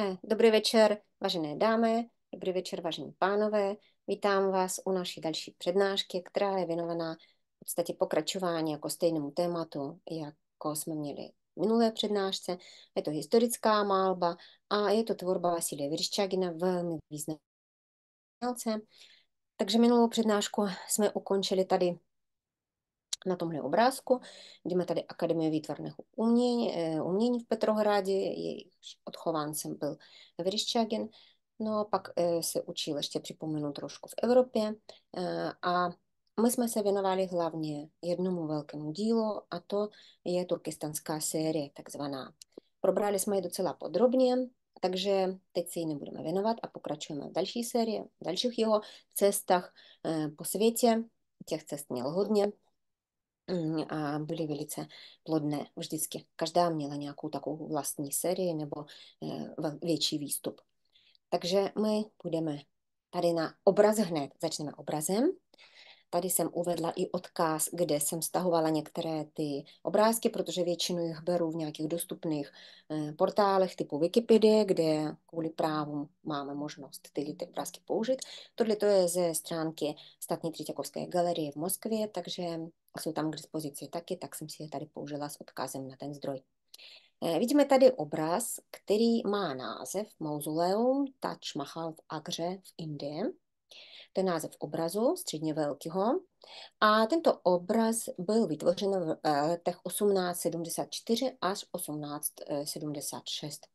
Hm, dobrý večer, vážené dámy, dobrý večer, vážení pánové. Vítám vás u naší další přednášky, která je věnovaná v podstatě pokračování jako stejnému tématu, jako jsme měli v minulé přednášce. Je to historická malba a je to tvorba Vasilie Virščagina, velmi významná. Takže minulou přednášku jsme ukončili tady na tomhle obrázku, Vidíme tady Akademie výtvarných umění, eh, umění v Petrohradě, jejich odchováncem byl Veriščagin, no pak eh, se učil, ještě připomenu trošku v Evropě eh, a my jsme se věnovali hlavně jednomu velkému dílu a to je turkistanská série takzvaná. Probrali jsme ji docela podrobně, takže teď se ji nebudeme věnovat a pokračujeme v další sérii, v dalších jeho cestách po světě. Těch cest měl hodně, Hm, byly velice plodné vždycky. Každá měla nějakou takovou vlastní sérii nebo eh, větší výstup. Takže my budeme tady na obraz hned. Začneme obrazem. Tady jsem uvedla i odkaz, kde jsem stahovala některé ty obrázky, protože většinu jich beru v nějakých dostupných eh, portálech typu Wikipedie, kde kvůli právu máme možnost ty, ty obrázky použít. Tohle to je ze stránky Statní Třiťakovské galerie v Moskvě, takže jsou tam k dispozici taky, tak jsem si je tady použila s odkazem na ten zdroj. Eh, vidíme tady obraz, který má název Mausoleum Taj Mahal v Agře v Indii to je název obrazu, středně velkého. A tento obraz byl vytvořen v eh, letech 1874 až 1876. Eh,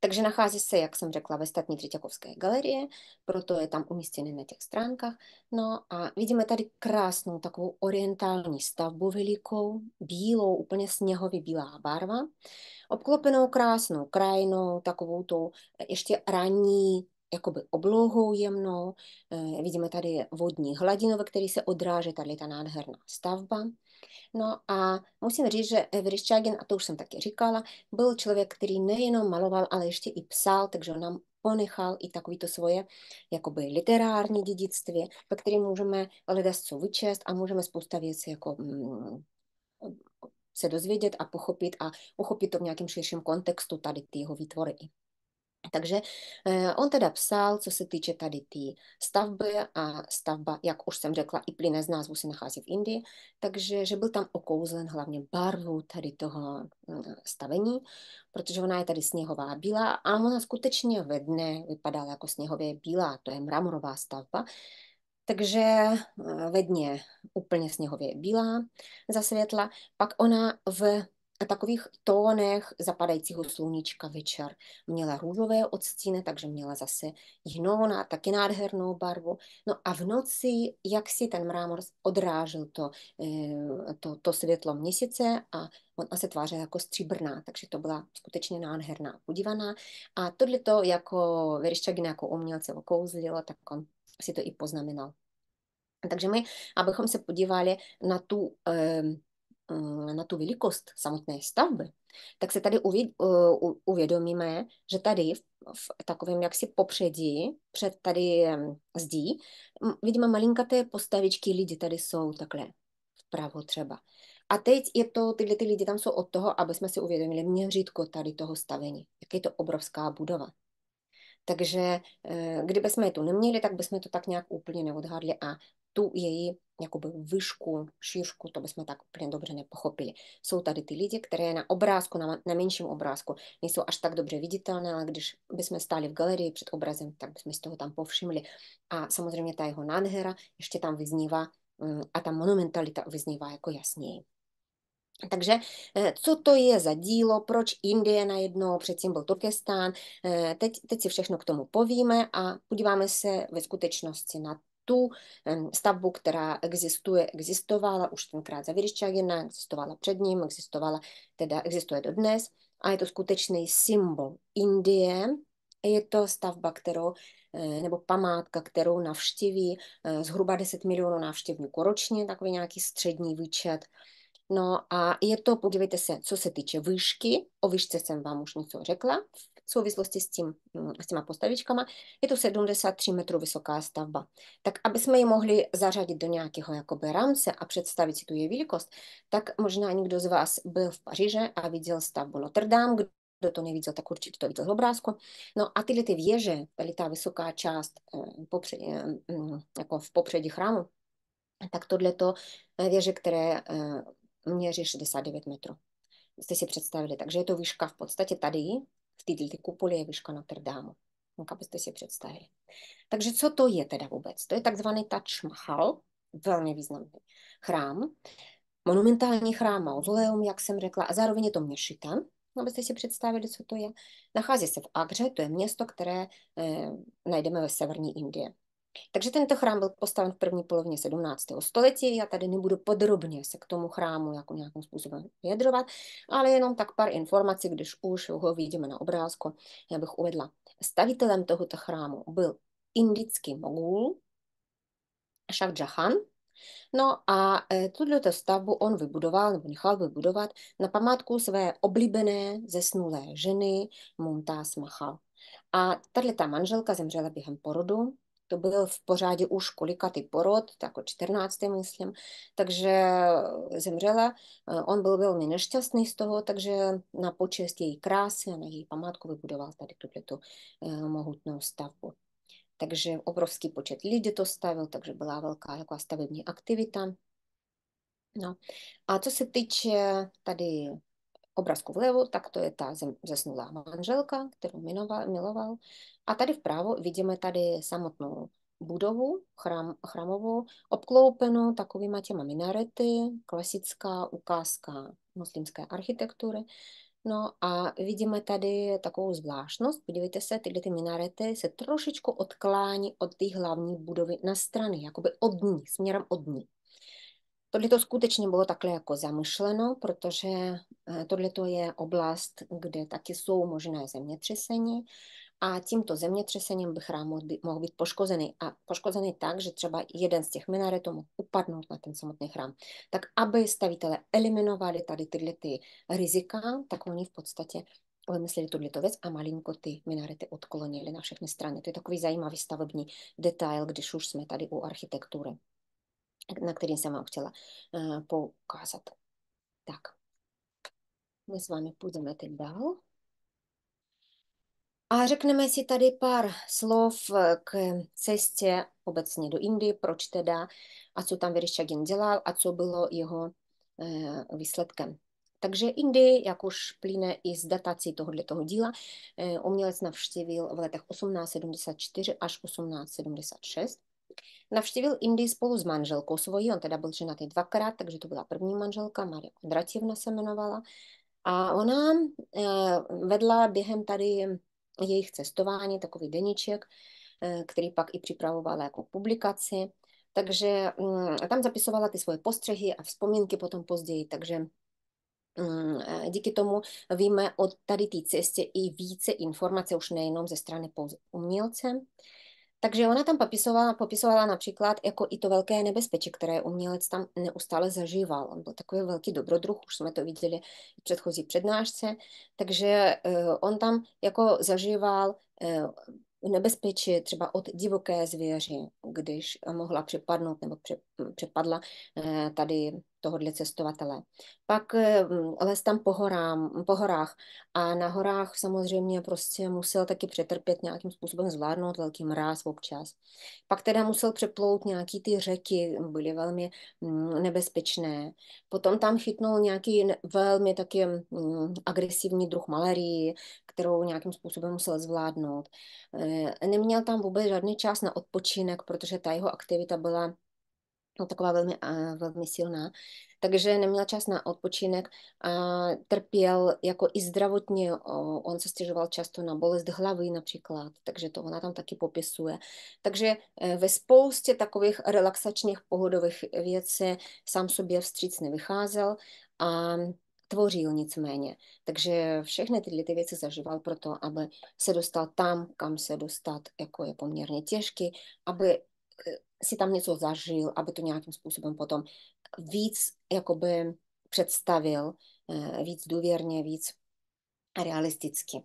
Takže nachází se, jak jsem řekla, ve statní Třetěkovské galerie, proto je tam umístěný na těch stránkách. No a vidíme tady krásnou takovou orientální stavbu velikou, bílou, úplně sněhově bílá barva, obklopenou krásnou krajinou, takovou tou ještě ranní jakoby oblohou jemnou. E, vidíme tady vodní hladinu, ve které se odráže tady ta nádherná stavba. No a musím říct, že Vrišťágin, a to už jsem taky říkala, byl člověk, který nejenom maloval, ale ještě i psal, takže on nám ponechal i takovýto svoje jakoby literární dědictví, ve kterém můžeme ledasco vyčest a můžeme spousta věcí jako mm, se dozvědět a pochopit a uchopit to v nějakém širším kontextu tady ty jeho výtvory. Takže eh, on teda psal, co se týče tady té tý stavby a stavba, jak už jsem řekla, i plyne z názvu se nachází v Indii, takže že byl tam okouzlen hlavně barvu tady toho eh, stavení, protože ona je tady sněhová bílá a ona skutečně ve dne vypadala jako sněhově bílá, to je mramorová stavba, takže eh, ve dně úplně sněhově bílá zasvětla. pak ona v takových tónech zapadajícího sluníčka večer. Měla růžové odstíny, takže měla zase jinou, taky nádhernou barvu. No a v noci, jak si ten mrámor odrážel to, eh, to, to světlo měsíce a ona se tvářil jako stříbrná, takže to byla skutečně nádherná podívaná. A tohle to jako Verišťagin jako umělce okouzlilo, tak on si to i poznamenal. Takže my, abychom se podívali na tu eh, Mm, na tu velikost samotné stavby, tak se tady eh, uvědomíme, že tady v takovém jaksi popředí, před tady mm, zdí, vidíme malinkaté postavičky lidi tady jsou takhle vpravo třeba. A teď je to, tyhle ty lidi tam jsou od toho, aby jsme si uvědomili měřítko tady toho stavení. Jak je to obrovská budova. Takže eh, kdyby jsme je tu neměli, tak bychom to tak nějak úplně neodhadli a tu její jakoby výšku, šířku, to bychom tak úplně dobře nepochopili. Jsou tady ty lidi, které na obrázku, na, na menším obrázku, nejsou až tak dobře viditelné, ale když bychom stáli v galerii před obrazem, tak bychom z toho tam povšimli. A samozřejmě ta jeho nádhera ještě tam vyznívá mm, a ta monumentalita vyznívá jako jasněji. Takže eh, co to je za dílo, proč Indie najednou, předtím byl Turkestán, eh, teď, teď si všechno k tomu povíme a podíváme se ve skutečnosti na tu stavbu, která existuje, existovala už tenkrát za Věrišťagina, existovala před ním, existovala, teda existuje dodnes a je to skutečný symbol Indie. Je to stavba, kterou eh, nebo památka, kterou navštíví eh, zhruba 10 milionů návštěvníků ročně, takový nějaký střední výčet. No a je to, podívejte se, co se týče výšky, o výšce jsem vám už něco řekla v souvislosti s, tím, mm, s těma postavičkama. Je to 73 metrů vysoká stavba. Tak aby jsme ji mohli zařadit do nějakého jakoby rámce a představit si tu její velikost, tak možná někdo z vás byl v Paříže a viděl stavbu Notre Dame, kdo to neviděl, tak určitě to viděl z obrázku. No a tyhle ty věže, tady ta vysoká část eh, popřed, eh, mm, jako v popředí chrámu, tak tohle to eh, věže, které měří 69 metrů. Jste si představili, takže je to výška v podstatě tady, v této kupuli je výška Notre Dame. tak abyste si představili. Takže co to je teda vůbec? To je takzvaný Taj Mahal, velmi významný chrám, monumentální chrám, mauzoleum, jak jsem řekla, a zároveň je to měšitan, abyste si představili, co to je. Nachází se v Agře, to je město, které eh, najdeme ve severní Indii. Takže tento chrám byl postaven v první polovině 17. století. Já tady nebudu podrobně se k tomu chrámu jako nějakým způsobem vyjadřovat, ale jenom tak pár informací, když už ho vidíme na obrázku, já bych uvedla. Stavitelem tohoto chrámu byl indický mogul Shah Jahan, No a e, tuto stavbu on vybudoval, nebo nechal vybudovat na památku své oblíbené zesnulé ženy Mumtaz Mahal. A tady ta manželka zemřela během porodu to byl v pořádě už kolikatý porod, jako 14. myslím, takže eh, zemřela. Eh, on byl velmi nešťastný z toho, takže na počest její krásy a na její památku vybudoval tady tuto eh, mohutnou stavbu. Takže obrovský počet lidí to stavil, takže byla velká jako stavební aktivita. No. A co se týče tady obrazku vlevo, tak to je ta zesnulá manželka, kterou miloval. A tady vpravo vidíme tady samotnou budovu chrám, chramovou, obkloupenou takovýma těma minarety, klasická ukázka muslimské architektury. No a vidíme tady takovou zvláštnost, podívejte se, tyhle ty minarety se trošičku odklání od té hlavní budovy na strany, jakoby od ní, směrem od ní. Tohle to skutečně bylo takhle jako zamyšleno, protože eh, tohle to je oblast, kde taky jsou možné zemětřesení a tímto zemětřesením by chrám mohl být, mohl být poškozený. A poškozený tak, že třeba jeden z těch minaretů mohl upadnout na ten samotný chrám. Tak aby stavitele eliminovali tady tyhle ty rizika, tak oni v podstatě vymysleli tuto věc a malinko ty minarety odklonili na všechny strany. To je takový zajímavý stavební detail, když už jsme tady u architektury. Na který jsem vám chtěla uh, poukázat. Tak, my s vámi půjdeme teď dál. A řekneme si tady pár slov eh, k cestě obecně do Indie, proč teda a co tam Vereščagin dělal a co bylo jeho eh, výsledkem. Takže Indie, jak už plyne i z datací tohohle toho díla, umělec navštívil v letech 1874 až 1876. Navštívil Indii spolu s manželkou svojí, on teda byl ženatý dvakrát, takže to byla první manželka, Maria Kondrativna se jmenovala. A ona eh, vedla během tady jejich cestování takový deníček, eh, který pak i připravovala jako publikaci. Takže mm, tam zapisovala ty svoje postřehy a vzpomínky potom později, takže mm, eh, díky tomu víme o tady té cestě i více informace, už nejenom ze strany umělce. Takže ona tam popisovala, popisovala například jako i to velké nebezpečí, které umělec tam neustále zažíval. On byl takový velký dobrodruh, už jsme to viděli v předchozí přednášce, takže uh, on tam jako zažíval uh, nebezpečí třeba od divoké zvěři, když mohla připadnout nebo přepadla eh, tady tohohle cestovatele. Pak eh, mm, les tam po, horám, po horách a na horách samozřejmě prostě musel taky přetrpět nějakým způsobem zvládnout velký mráz občas. Pak teda musel přeplout nějaký ty řeky, byly velmi mm, nebezpečné. Potom tam chytnul nějaký velmi taky mm, agresivní druh malerii, kterou nějakým způsobem musel zvládnout. Eh, neměl tam vůbec žádný čas na odpočinek, protože ta jeho aktivita byla No, taková velmi, velmi silná, takže neměl čas na odpočinek, a trpěl jako i zdravotně, on se stěžoval často na bolest hlavy například, takže to ona tam taky popisuje. Takže e, ve spoustě takových relaxačních pohodových věcí sám sobě vstříc nevycházel a tvořil nicméně. Takže všechny tyhle ty věci zažíval proto, aby se dostal tam, kam se dostat jako je poměrně těžký, aby e, si tam něco zažil, aby to nějakým způsobem potom víc jakoby představil, eh, víc důvěrně, víc realisticky.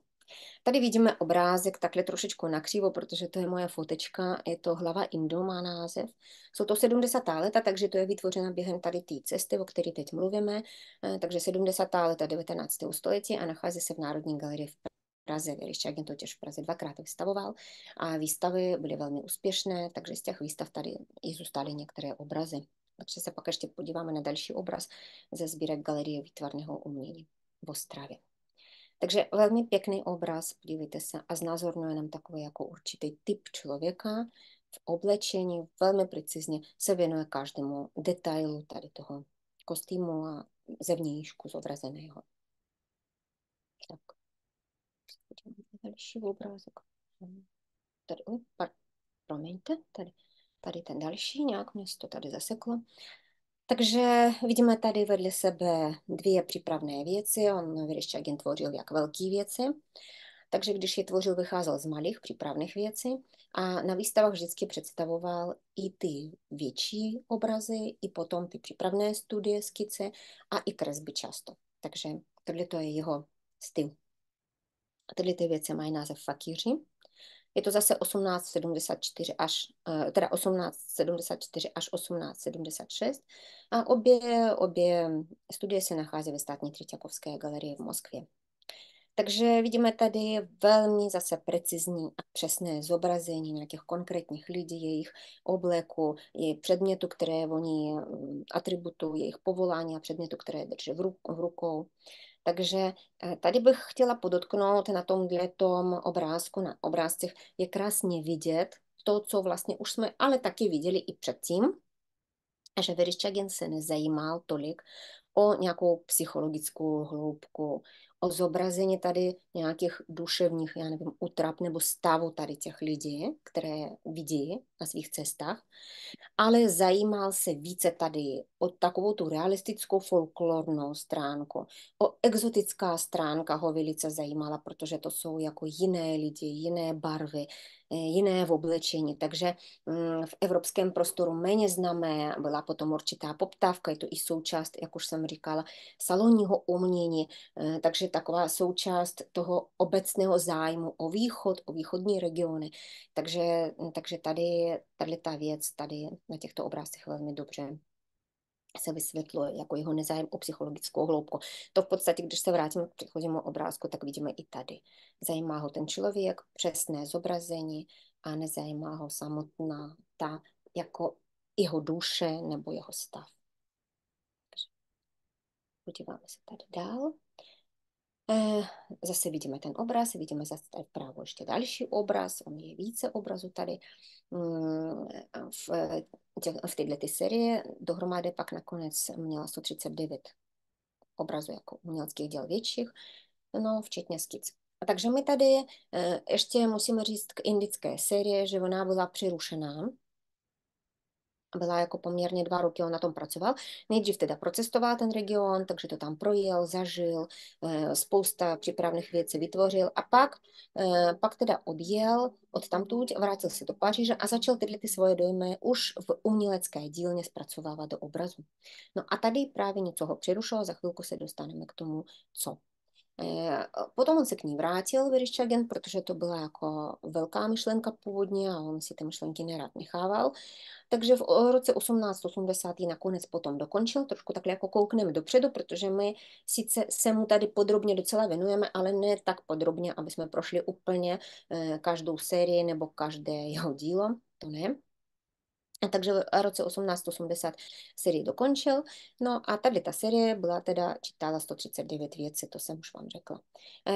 Tady vidíme obrázek takhle trošičku nakřivo, protože to je moje fotečka, je to hlava Indu, má název. Jsou to 70. leta, takže to je vytvořena během tady té cesty, o které teď mluvíme, eh, takže 70. leta 19. století a nachází se v Národní galerii v Praze, ještě agent totiž v Praze dvakrát vystavoval a výstavy byly velmi úspěšné, takže z těch výstav tady i zůstaly některé obrazy. Takže se pak ještě podíváme na další obraz ze sbírek Galerie výtvarného umění v Ostravě. Takže velmi pěkný obraz, podívejte se, a znázorňuje nám takový jako určitý typ člověka v oblečení, velmi precizně se věnuje každému detailu tady toho kostýmu a zevnějšku zobrazeného. Tak podíváme další obrázek. Tady, oh, par, promiňte, tady, tady ten další, nějak mě to tady zaseklo. Takže vidíme tady vedle sebe dvě přípravné věci. On agent tvořil jak velké věci, takže když je tvořil, vycházel z malých přípravných věcí a na výstavách vždycky představoval i ty větší obrazy, i potom ty přípravné studie, skice a i kresby často. Takže tohle to je jeho styl. Tyhle ty věci mají název fakíři. Je to zase 1874 až, eh, teda 1874 až 1876 a obě, obě studie se nachází ve státní Tritjakovské galerii v Moskvě. Takže vidíme tady velmi zase precizní a přesné zobrazení nějakých konkrétních lidí, jejich obleku, jejich předmětu, které oni mm, atributu, jejich povolání a předmětu, které drží v, ruk, v rukou. Takže eh, tady bych chtěla podotknout na tom tom obrázku, na obrázcích je krásně vidět to, co vlastně už jsme ale taky viděli i předtím, že Veriščagin se nezajímal tolik o nějakou psychologickou hloubku, o zobrazení tady nějakých duševních, já nevím, utrap nebo stavu tady těch lidí, které vidí na svých cestách, ale zajímal se více tady o takovou tu realistickou folklornou stránku. O exotická stránka ho velice zajímala, protože to jsou jako jiné lidi, jiné barvy, Eh, jiné v oblečení. Takže mm, v evropském prostoru méně známé byla potom určitá poptávka, je to i součást, jak už jsem říkala, salonního umění, eh, takže taková součást toho obecného zájmu o východ, o východní regiony. Takže, mm, takže tady, tady ta věc tady na těchto obrázcích velmi dobře se vysvětluje jako jeho nezájem o psychologickou hloubku. To v podstatě, když se vrátím k předchozímu obrázku, tak vidíme i tady. Zajímá ho ten člověk, přesné zobrazení a nezajímá ho samotná ta jako jeho duše nebo jeho stav. Podíváme se tady dál. Eh, zase vidíme ten obraz, vidíme zase tady vpravo ještě další obraz, on je více obrazů tady mm, v, eh, v této ty série. Dohromady pak nakonec měla 139 obrazů jako uměleckých děl větších, no včetně skic. A takže my tady eh, ještě musíme říct k indické série, že ona byla přerušená byla jako poměrně dva roky, on na tom pracoval. Nejdřív teda procestoval ten region, takže to tam projel, zažil, eh, spousta přípravných věcí vytvořil a pak, eh, pak teda odjel od tamtuť, vrátil se do Paříže a začal tyhle ty svoje dojmy už v umělecké dílně zpracovávat do obrazu. No a tady právě něco ho přerušilo, za chvilku se dostaneme k tomu, co Eh, potom on se k ní vrátil, Vereščagen, protože to byla jako velká myšlenka původně a on si ty myšlenky nerad nechával. Takže v eh, roce 1880 ji nakonec potom dokončil, trošku takhle jako koukneme dopředu, protože my sice se mu tady podrobně docela věnujeme, ale ne tak podrobně, aby jsme prošli úplně eh, každou sérii nebo každé jeho dílo, to ne takže v roce 1880 серии dokončil. no a tady ta série byla teda, čítala 139 věcí, to jsem už vám řekla.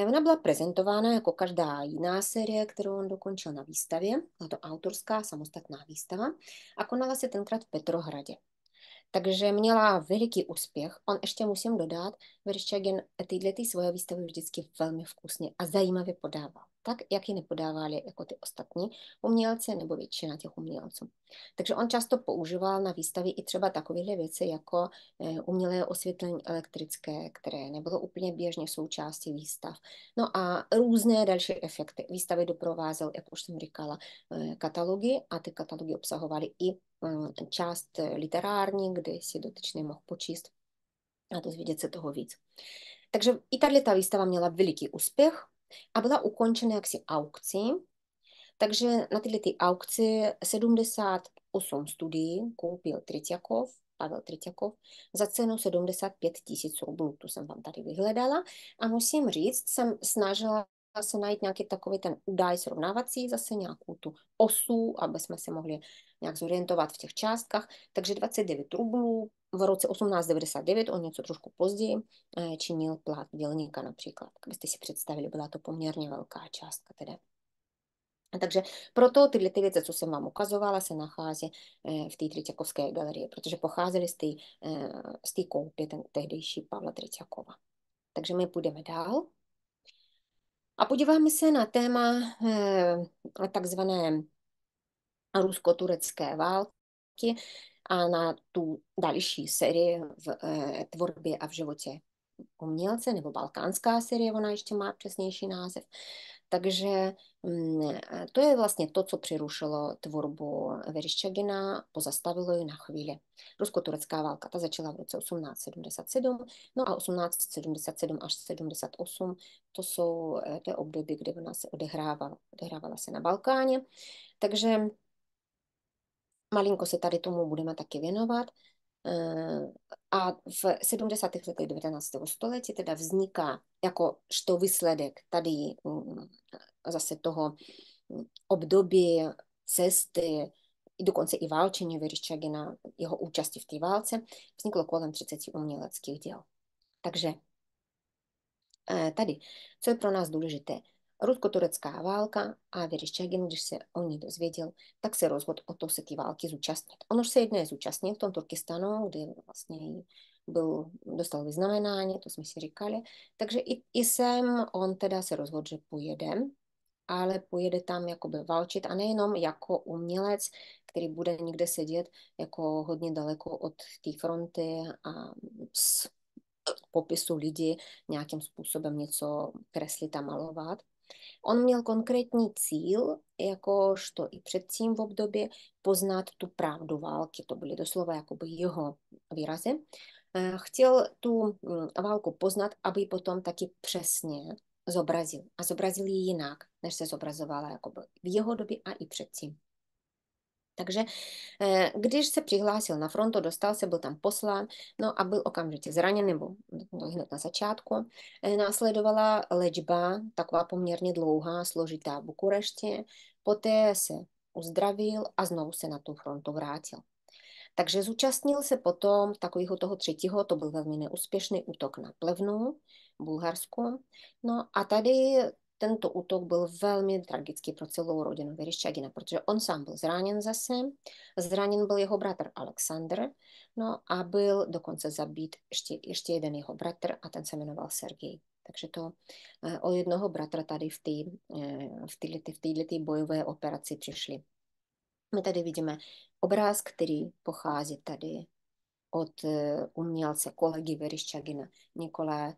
Ona byla prezentována jako každá jiná série, kterou on dokončil na výstavě, byla to autorská samostatná výstava a konala se tenkrát v Petrohradě. Takže měla veliký úspěch. On ještě musím dodat, Verščagin tyhle ty svoje výstavy vždycky velmi vkusně a zajímavě podával tak, jak ji nepodávali jako ty ostatní umělci nebo většina těch umělců. Takže on často používal na výstavě i třeba takovéhle věci jako eh, umělé osvětlení elektrické, které nebylo úplně běžně součástí výstav. No a různé další efekty. Výstavy doprovázel, jak už jsem říkala, eh, katalogy a ty katalogy obsahovaly i mm, část literární, kde si dotyčný mohl počíst a dozvědět se toho víc. Takže i ta výstava měla veliký úspěch, a byla ukončena jaksi aukcí, takže na tyhle ty aukci 78 studií koupil Tritjakov, Pavel Tritjakov, za cenu 75 tisíc rublů. Tu jsem vám tady vyhledala a musím říct, jsem snažila se najít nějaký takový ten údaj srovnávací, zase nějakou tu osu, aby jsme se mohli nějak zorientovat v těch částkách. Takže 29 rublů v roce 1899, o něco trošku později, eh, činil plat dělníka například. Kdybyste si představili, byla to poměrně velká částka tedy. Takže proto tyhle ty věci, co jsem vám ukazovala, se nachází eh, v té Tritiakovské galerii, protože pocházely z té, eh, z té koupě ten, tehdejší Pavla Tritiakova. Takže my půjdeme dál. A podíváme se na téma takzvané rusko-turecké války a na tu další sérii v eh, tvorbě a v životě umělce, nebo balkánská série, ona ještě má přesnější název. Takže mm, to je vlastně to, co přirušilo tvorbu Veriščagina, pozastavilo ji na chvíli. Rusko-turecká válka, ta začala v roce 1877, no a 1877 až 78, to jsou eh, to období, kdy ona se odehrávala, odehrávala se na Balkáně. Takže Malinko se tady tomu budeme taky věnovat. Eh, a v 70. letech 19. století teda vzniká jako što výsledek tady mm, zase toho mm, období cesty, i dokonce i válčení na jeho účasti v té válce, vzniklo kolem 30 uměleckých děl. Takže eh, tady, co je pro nás důležité, Rusko-Turecká válka a Čagin, když se o ní dozvěděl, tak se rozhodl o to se té války zúčastnit. On už se jedné zúčastnil v tom Turkistanu, kdy vlastně byl, dostal vyznamenání, to jsme si říkali. Takže i, i sem on teda se rozhodl, že pojede, ale pojede tam jakoby válčit a nejenom jako umělec, který bude někde sedět jako hodně daleko od té fronty a z popisu lidí nějakým způsobem něco kreslit a malovat, On měl konkrétní cíl, jakožto i předtím v období, poznat tu pravdu války. To byly doslova jakoby jeho výrazy. Eh, chtěl tu mm, válku poznat, aby potom taky přesně zobrazil. A zobrazil ji jinak, než se zobrazovala jakoby v jeho době a i předtím. Takže eh, když se přihlásil na frontu, dostal se, byl tam poslán, no a byl okamžitě zraněn, nebo no, hned na začátku. Eh, následovala léčba, taková poměrně dlouhá, složitá v Bukurešti. Poté se uzdravil a znovu se na tu frontu vrátil. Takže zúčastnil se potom takového toho třetího, to byl velmi neúspěšný útok na Plevnu, Bulharsku. No a tady tento útok byl velmi tragický pro celou rodinu Vereščagina, protože on sám byl zraněn zase, zraněn byl jeho bratr Aleksandr, no a byl dokonce zabít ještě, ještě jeden jeho bratr a ten se jmenoval Sergej. Takže to eh, o jednoho bratra tady v té eh, v v této bojové operaci přišli. My tady vidíme obráz, který pochází tady od eh, umělce kolegy Veriščagina Nikolaje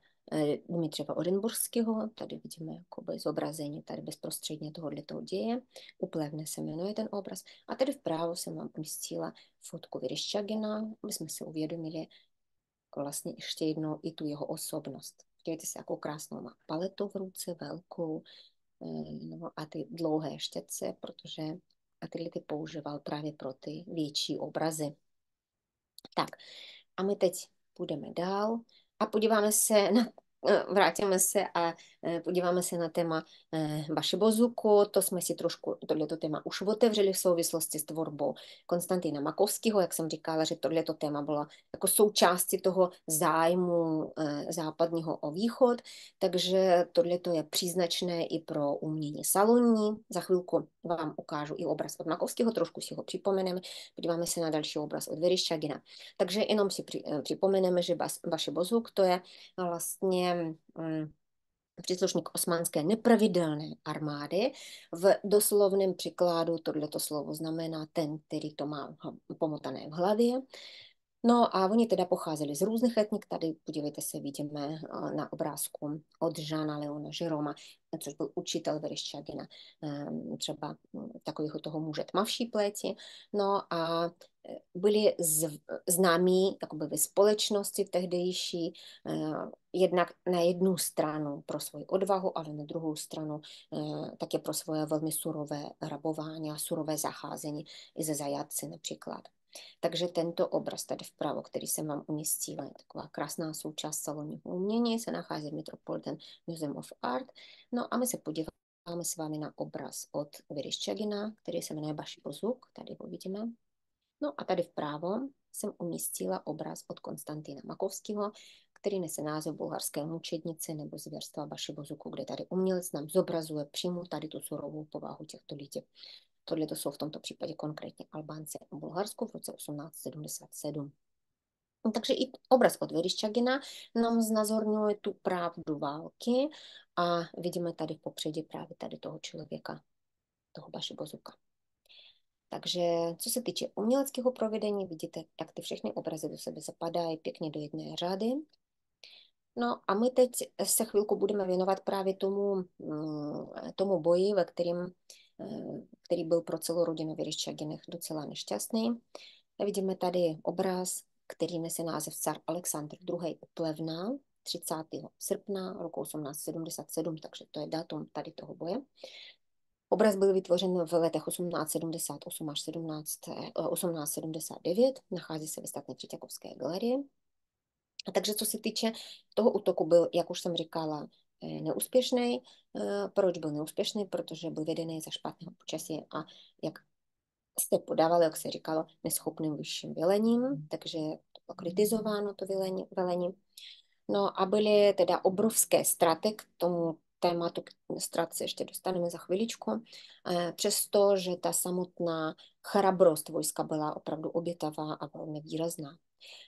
Dmitřeva eh, Orenburského, tady vidíme jakoby zobrazení tady bezprostředně tohohle toho děje, upevně se jmenuje ten obraz. A tady vpravo jsem vám umístila fotku Vereščagina, aby jsme si uvědomili jako vlastně ještě jednou i tu jeho osobnost. Vidíte se, jakou krásnou má paletu v ruce, velkou, eh, no a ty dlouhé štětce, protože a tyhle ty používal právě pro ty větší obrazy. Tak, a my teď půjdeme dál a podíváme se na eh, vrátíme se a eh, podíváme se na téma eh, vaše bozuku. To jsme si trošku, tohleto téma už otevřeli v souvislosti s tvorbou Konstantina Makovského. Jak jsem říkala, že tohleto téma bylo jako součástí toho zájmu západního o východ, takže tohleto je příznačné i pro umění salonní. Za chvilku vám ukážu i obraz od Makovského, trošku si ho připomeneme, podíváme se na další obraz od Veryšťagina. Takže jenom si při, eh, připomeneme, že bas, vaše Bozuk to je vlastně um, příslušník osmanské nepravidelné armády. V doslovném překladu tohleto slovo znamená ten, který to má pomotané v hlavě. No a oni teda pocházeli z různých etnik, tady podívejte se, vidíme eh, na obrázku od Žána Leona Žiroma, což byl učitel Vereščagina, ehm, třeba hm, takového toho muže tmavší pleti. No a eh, byli z, známí jakoby ve společnosti tehdejší eh, jednak na jednu stranu pro svoji odvahu, ale na druhou stranu také pro svoje velmi surové rabování a surové zacházení i ze zajatci například. Takže tento obraz tady vpravo, který jsem vám umístila, je taková krásná součást salonního umění, se nachází v Metropolitan Museum of Art. No a my se podíváme s vámi na obraz od Ščagina, který se jmenuje Baši Ozuk, tady ho vidíme. No a tady vpravo jsem umístila obraz od Konstantina Makovského, který nese název Bulharské mučednice nebo zvěrstva Baši Bozuku, kde tady umělec nám zobrazuje přímo tady tu surovou povahu těchto lidí. Tohle to jsou v tomto případě konkrétně Albánci a Bulharsko v roce 1877. Takže i obraz od Veriščagina nám znazorňuje tu pravdu války a vidíme tady v popředí právě tady toho člověka, toho Baši Bozuka. Takže co se týče uměleckého provedení, vidíte, jak ty všechny obrazy do sebe zapadají pěkně do jedné řady. No a my teď se chvilku budeme věnovat právě tomu, mm, tomu boji, ve kterém Eh, který byl pro celou rodinu v docela nešťastný. A vidíme tady obraz, který nese název car Alexandr II. Plevna 30. srpna roku 1877, takže to je datum tady toho boje. Obraz byl vytvořen v letech 1878 až 17, 1879, eh, nachází se ve statné Třetěkovské galerii. A takže co se týče toho útoku byl, jak už jsem říkala, E, neúspěšný. E, proč byl neúspěšný? Protože byl vedený za špatného počasí a jak jste podávali, jak se říkalo, neschopným vyšším velením, hmm. takže to bylo kritizováno to velení. No a byly teda obrovské straty k tomu tématu strat se ještě dostaneme za chviličku, e, přesto, že ta samotná chrabrost vojska byla opravdu obětavá a velmi výrazná.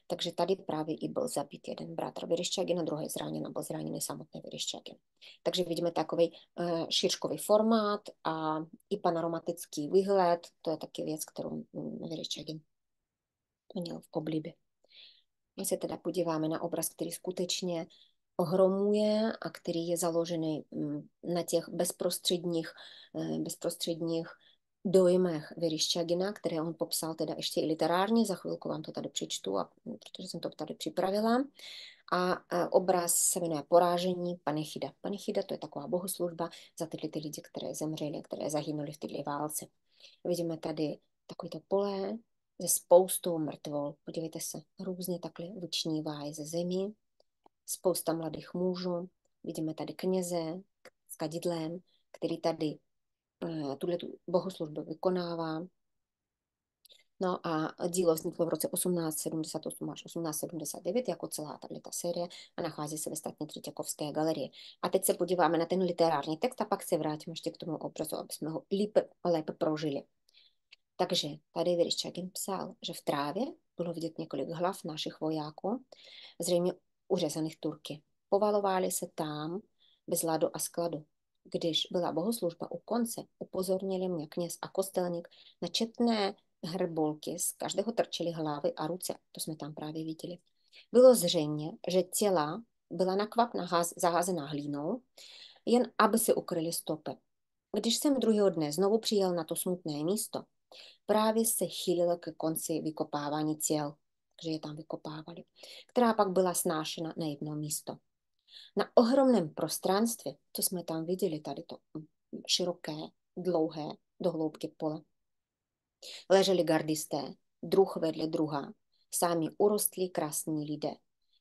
Takže tady právě i byl zabit jeden bratr Vereščagin a druhý zraněn, nebo zraněný samotný Vereščagin. Takže vidíme takový uh, eh, šířkový formát a i panoramatický výhled, to je taky věc, kterou mm, Vereščagin měl v oblibě. My se teda podíváme na obraz, který skutečně ohromuje a který je založený mm, na těch bezprostředních, eh, bezprostředních dojmech Vyriščagina, které on popsal teda ještě i literárně, za chvilku vám to tady přečtu, a, mm, protože jsem to tady připravila. A e, obraz se jmenuje Porážení Panichida. Panichida to je taková bohoslužba za tyhle ty lidi, které zemřeli, které zahynuli v této válce. Vidíme tady takovýto pole se spoustou mrtvol. Podívejte se, různě takhle vyčnívá ze zemi. Spousta mladých mužů. Vidíme tady kněze s kadidlem, který tady Eh, tuhle tu bohoslužbu vykonává. No a dílo vzniklo v roce 1878 až 1879 jako celá tady ta série a nachází se ve statně Třítěkovské galerii. A teď se podíváme na ten literární text a pak se vrátíme ještě k tomu obrazu, aby jsme ho líp, lépe prožili. Takže tady Věryščagin psal, že v trávě bylo vidět několik hlav našich vojáků, zřejmě uřezaných Turky. Povalovali se tam bez ladu a skladu když byla bohoslužba u konce, upozornili mě kněz a kostelník na četné hrbolky, z každého trčely hlavy a ruce. To jsme tam právě viděli. Bylo zřejmě, že těla byla na kvap zaházená hlínou, jen aby se ukryly stopy. Když jsem druhého dne znovu přijel na to smutné místo, právě se chýlilo ke konci vykopávání těl, že je tam vykopávali, která pak byla snášena na jedno místo na ohromném prostranství, co jsme tam viděli, tady to široké, dlouhé, do hloubky pole. Leželi gardisté, druh vedle druha, sami urostli krásní lidé.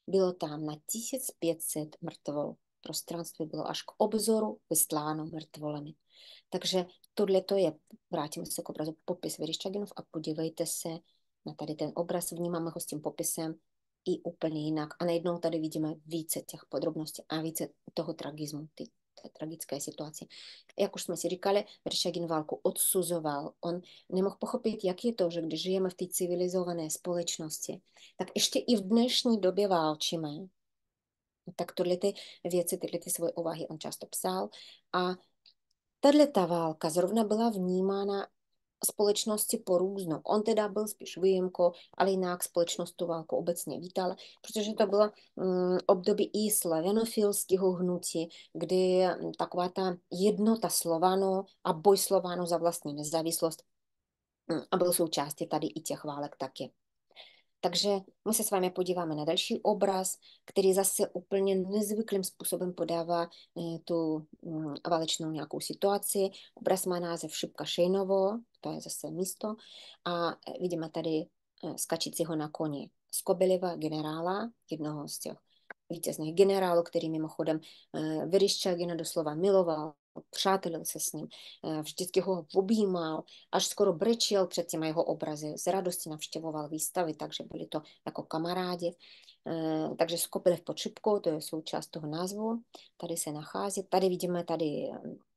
Bylo tam na 1500 mrtvol. Prostranství bylo až k obzoru vysláno mrtvolami. Takže tohle to je, vrátíme se k obrazu popis Veriščaginov a podívejte se na tady ten obraz, vnímáme ho s tím popisem i úplně jinak. A najednou tady vidíme více těch podrobností a více toho tragismu, ty, té tragické situace. Jak už jsme si říkali, Vršagin válku odsuzoval. On nemohl pochopit, jak je to, že když žijeme v té civilizované společnosti, tak ještě i v dnešní době válčíme. Tak tohle ty věci, tyhle ty svoje uvahy on často psal. A tahle ta válka zrovna byla vnímána společnosti různo. On teda byl spíš výjimkou, ale jinak společnost tu válku obecně vítala, protože to bylo um, období i slavenofilského hnutí, kdy mm, taková ta jednota Slovanů a boj Slovanů za vlastní nezávislost mm, a byl součástí tady i těch válek taky. Takže my se s vámi podíváme na další obraz, který zase úplně nezvyklým způsobem podává eh, tu mm, válečnou nějakou situaci. Obraz má název Šipka Šejnovo, to je zase místo. A eh, vidíme tady eh, skačícího na koni Skobeleva, generála, jednoho z těch vítězných generálů, který mimochodem Vyryščagina doslova miloval, přátelil se s ním, eh, vždycky ho objímal, až skoro brečel před těma jeho obrazy, z radosti navštěvoval výstavy, takže byli to jako kamarádi. Eh, takže Skopilev v šipkou, to je součást toho názvu, tady se nachází, tady vidíme tady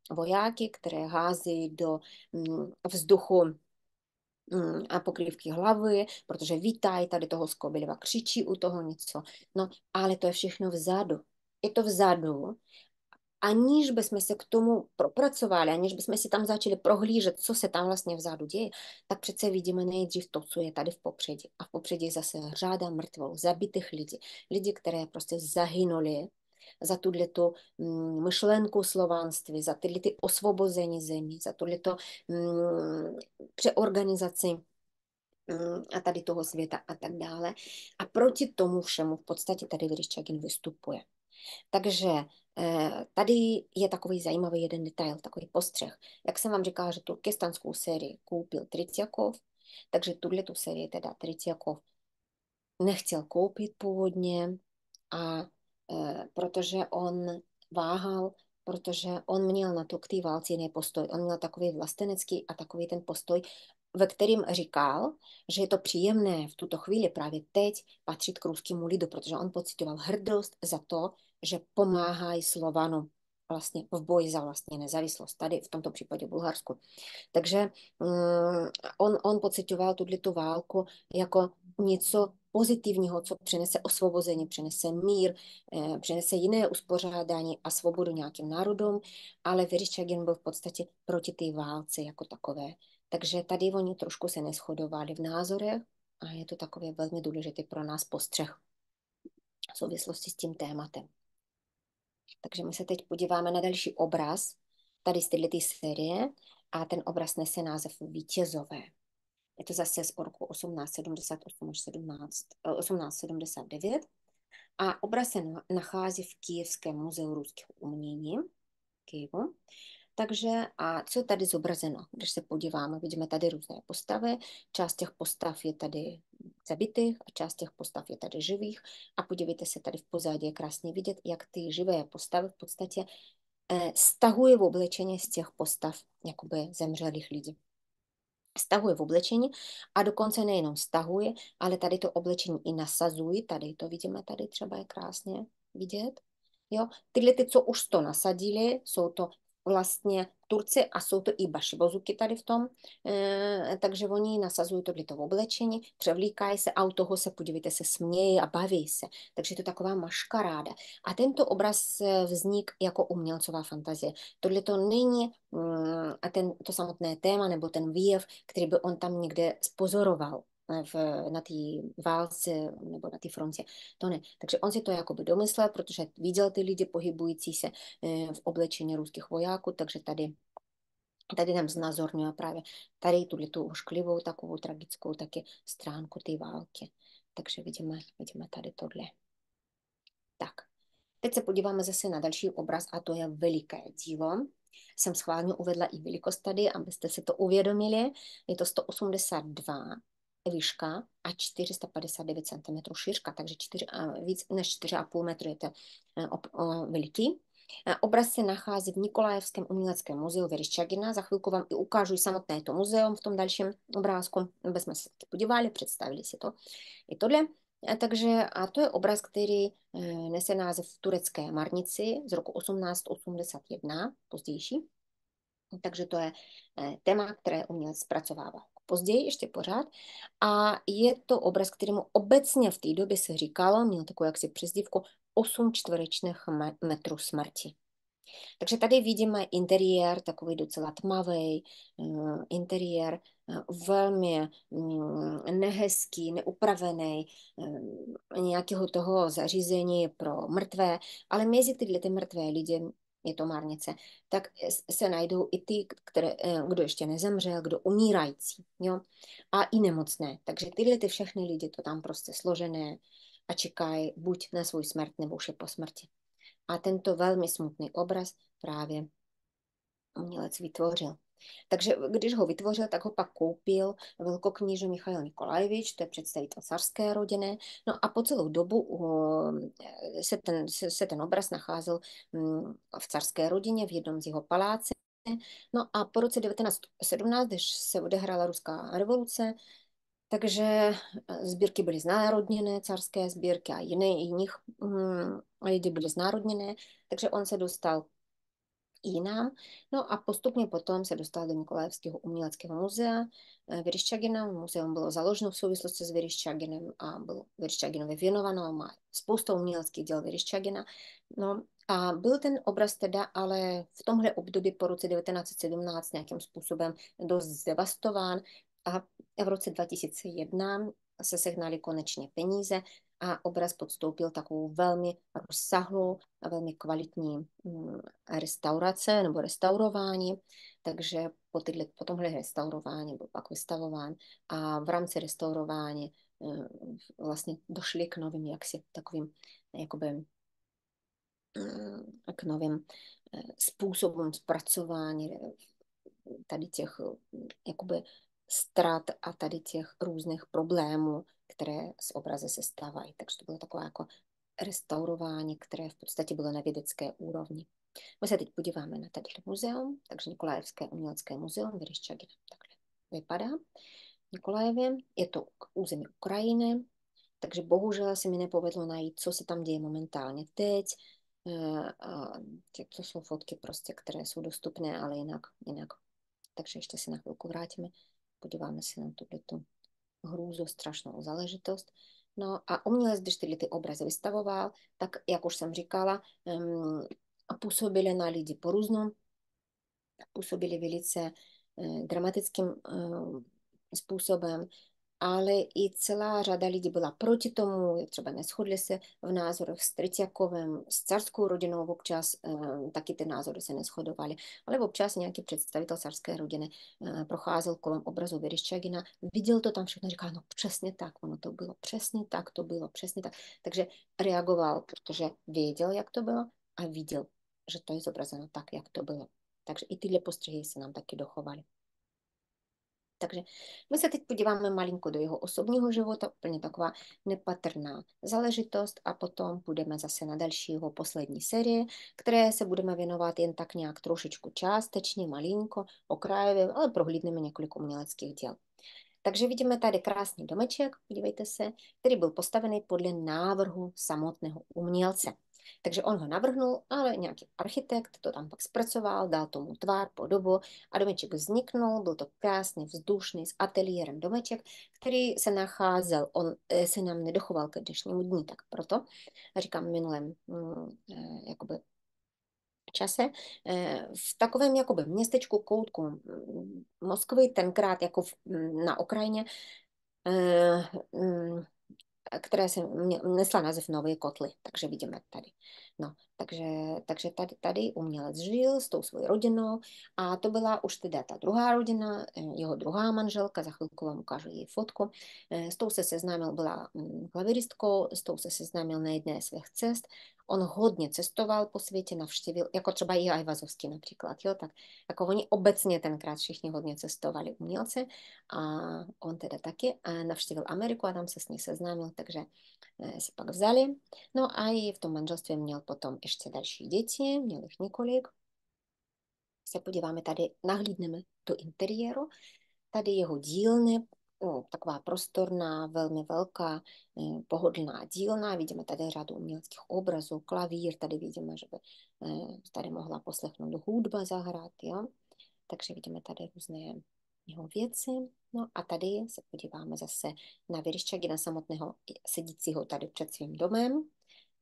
eh, vojáky, které hází do mm, vzduchu mm, a pokrývky hlavy, protože vítají tady toho Skobileva, křičí u toho něco. No, ale to je všechno vzadu. Je to vzadu aniž bychom se k tomu propracovali, aniž bychom si tam začali prohlížet, co se tam vlastně vzadu děje, tak přece vidíme nejdřív to, co je tady v popředí. A v popředí je zase řáda mrtvol, zabitých lidí, lidí, které prostě zahynuli za tuhle tu mm, myšlenku slovanství, za tyhle ty osvobození zemí, za tuhle to mm, přeorganizaci mm, a tady toho světa a tak dále. A proti tomu všemu v podstatě tady Vyřiščagin vystupuje. Takže Eh, tady je takový zajímavý jeden detail, takový postřeh. Jak jsem vám říkala, že turkestanskou sérii koupil Triciakov, takže tuhle tu sérii teda Triciakov nechtěl koupit původně, a eh, protože on váhal, protože on měl na to k té válce jiný postoj. On měl takový vlastenecký a takový ten postoj, ve kterém říkal, že je to příjemné v tuto chvíli právě teď patřit k ruskému lidu, protože on pocitoval hrdost za to, že pomáhají Slovanu vlastně v boji za vlastně nezávislost, tady v tomto případě Bulharsku. Takže um, on, on pocitoval tuto tu válku jako něco pozitivního, co přinese osvobození, přinese mír, eh, přinese jiné uspořádání a svobodu nějakým národům, ale Veričagin byl v podstatě proti té válce jako takové. Takže tady oni trošku se neschodovali v názorech a je to takový velmi důležitý pro nás postřeh v souvislosti s tím tématem. Takže my se teď podíváme na další obraz tady z této série a ten obraz nese název Vítězové. Je to zase z roku 1878 až 1879 eh, a obraz se nachází v Kijevském muzeu ruských umění Kijevu. Takže a co je tady zobrazeno? Když se podíváme, vidíme tady různé postavy. Část těch postav je tady zabitých a část těch postav je tady živých. A podívejte se, tady v pozadí je krásně vidět, jak ty živé postavy v podstatě eh, stahuje v oblečení z těch postav jakoby zemřelých lidí stahuje v oblečení a dokonce nejenom stahuje, ale tady to oblečení i nasazuje, tady to vidíme, tady třeba je krásně vidět. Jo? Tyhle ty, co už to nasadili, jsou to vlastně Turci a jsou to i bašivozuky tady v tom, e, takže oni nasazují tohleto oblečení, převlíkají se a u toho se, podívejte, se smějí a baví se. Takže je to taková maškaráda. A tento obraz eh, vznik jako umělcová fantazie. Tohle to není mm, ten, to samotné téma nebo ten výjev, který by on tam někde spozoroval. Eh, v, na té válce nebo na té frontě. To ne. Takže on si to jakoby domyslel, protože viděl ty lidi pohybující se eh, v oblečení ruských vojáků, takže tady tady nám znázorňuje právě tady tuhle tu ošklivou takovou tragickou taky stránku té války. Takže vidíme, vidíme tady tohle. Tak, teď se podíváme zase na další obraz a to je veliké dílo. Jsem schválně uvedla i velikost tady, abyste se to uvědomili. Je to 182 výška a 459 cm šířka, takže 4 víc než 4,5 metru je to eh, veliký. Eh, obraz se nachází v Nikolajevském uměleckém muzeu Vereščagina. Za chvilku vám i ukážu i samotné to muzeum v tom dalším obrázku, aby jsme se podívali, představili si to i tohle. Takže a to je obraz, který eh, nese název v Turecké marnici z roku 1881, pozdější. Takže to je téma, které umělec zpracovávat později, ještě pořád. A je to obraz, kterému obecně v té době se říkalo, měl takovou jaksi přezdívku, 8 čtverečných metrů smrti. Takže tady vidíme interiér, takový docela tmavý, eh, interiér eh, velmi mm, nehezký, neupravený, eh, nějakého toho zařízení pro mrtvé, ale mezi tyhle ty mrtvé lidi je to márnice, tak se najdou i ty, které, eh, kdo ještě nezemřel, kdo umírající, jo, a i nemocné. Takže tyhle ty všechny lidi to tam prostě složené a čekají buď na svůj smrt, nebo už je po smrti. A tento velmi smutný obraz právě umělec vytvořil. Takže když ho vytvořil, tak ho pak koupil velkokníže Michail Nikolajevič, to je představitel carské rodiny. No a po celou dobu eh, se ten, se ten obraz nacházel mm, v carské rodině, v jednom z jeho paláce. No a po roce 1917, když se odehrála ruská revoluce, takže eh, sbírky byly znárodněné, carské sbírky a jiné jiných mm, lidí byly znárodněné, takže on se dostal jinam. No a postupně potom se dostal do Nikolajevského uměleckého muzea eh, Veriščagina. Muzeum bylo založeno v souvislosti s Veriščaginem a bylo Veriščaginovi věnováno. Má spousta uměleckých děl Veriščagina. No a byl ten obraz teda ale v tomhle období po roce 1917 nějakým způsobem dost zdevastován a v roce 2001 se sehnali konečně peníze a obraz podstoupil takovou velmi rozsahlou a velmi kvalitní mm, restaurace nebo restaurování, takže po, tyhle, po tomhle restaurování byl pak vystavován a v rámci restaurování eh, vlastně došli k novým jaksi takovým jakoby eh, k novým eh, způsobům zpracování tady těch jakoby strat a tady těch různých problémů které z obrazy se stávají. Takže to bylo takové jako restaurování, které v podstatě bylo na vědecké úrovni. My se teď podíváme na tady muzeum, takže Nikolajevské umělecké muzeum v Ryščadě. Takhle vypadá. Nikolajevě je to území Ukrajiny, takže bohužel se mi nepovedlo najít, co se tam děje momentálně teď. Eh, to jsou fotky prostě, které jsou dostupné, ale jinak, jinak. Takže ještě si na chvilku vrátíme, podíváme se na tuto hrůzostrašnou záležitost. No a umělec, když tyhle ty obrazy vystavoval, tak, jak už jsem říkala, působili na lidi porůzno, působili velice eh, dramatickým eh, způsobem, i celá řada lidí byla proti tomu, jak třeba neschodli se v názorech s Tretiakovem, s carskou rodinou občas, eh, taky ty názory se neschodovaly, ale občas nějaký představitel carské rodiny eh, procházel kolem obrazu Veriščagina, viděl to tam všechno, říkal, no přesně tak, ono to bylo přesně tak, to bylo přesně tak. Takže reagoval, protože věděl, jak to bylo a viděl, že to je zobrazeno tak, jak to bylo. Takže i tyhle postřehy se nám taky dochovaly. Takže my se teď podíváme malinko do jeho osobního života, úplně taková nepatrná záležitost a potom půjdeme zase na další jeho poslední série, které se budeme věnovat jen tak nějak trošičku částečně, malinko, okrajově, ale prohlídneme několik uměleckých děl. Takže vidíme tady krásný domeček, podívejte se, který byl postavený podle návrhu samotného umělce. Takže on ho navrhnul, ale nějaký architekt to tam pak zpracoval, dal tomu tvár, podobu a domeček vzniknul. Byl to krásný, vzdušný, s ateliérem domeček, který se nacházel, on eh, se nám nedochoval ke dnešnímu dní, tak proto říkám minulém mm, eh, jakoby čase eh, v takovém jakoby městečku, koutku mm, Moskvy, tenkrát jako v, mm, na okrajině, které se nesla název Nové kotly, takže vidíme tady. No, takže, takže tady, tady umělec žil s tou svojí rodinou a to byla už teda ta druhá rodina, eh, jeho druhá manželka, za chvilku vám ukážu její fotku. Eh, s tou se seznámil, byla mm, klaviristkou, s tou se seznámil na jedné z svých cest. On hodně cestoval po světě, navštívil, jako třeba i Ajvazovský například, jo, tak jako oni obecně tenkrát všichni hodně cestovali umělci a on teda taky a navštívil Ameriku a tam se s ní seznámil, takže eh, se pak vzali. No a i v tom manželství měl potom ještě další děti, měl jich několik. Se podíváme tady, nahlídneme do interiéru. Tady jeho dílny, no, taková prostorná, velmi velká, eh, pohodlná dílna. Vidíme tady řadu uměleckých obrazů, klavír, tady vidíme, že by eh, tady mohla poslechnout hudba zahrát, jo. Takže vidíme tady různé jeho věci. No a tady se podíváme zase na na samotného sedícího tady před svým domem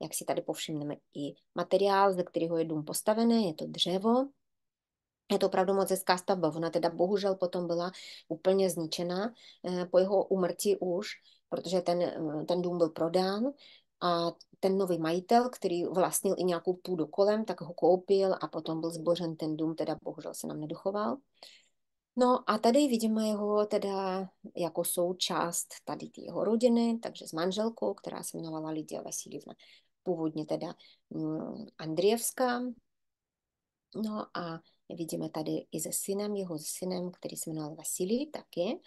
jak si tady povšimneme, i materiál, ze kterého je dům postavený, je to dřevo. Je to opravdu moc hezká stavba. Ona teda bohužel potom byla úplně zničena eh, po jeho úmrtí už, protože ten, eh, ten dům byl prodán a ten nový majitel, který vlastnil i nějakou půdu kolem, tak ho koupil a potom byl zbořen ten dům, teda bohužel se nám nedochoval. No a tady vidíme jeho teda jako součást tady té jeho rodiny, takže s manželkou, která se jmenovala Lidia Vasilivna, původně teda mm, Andrievská. No a vidíme tady i se synem, jeho synem, který se jmenoval Vasilij taky.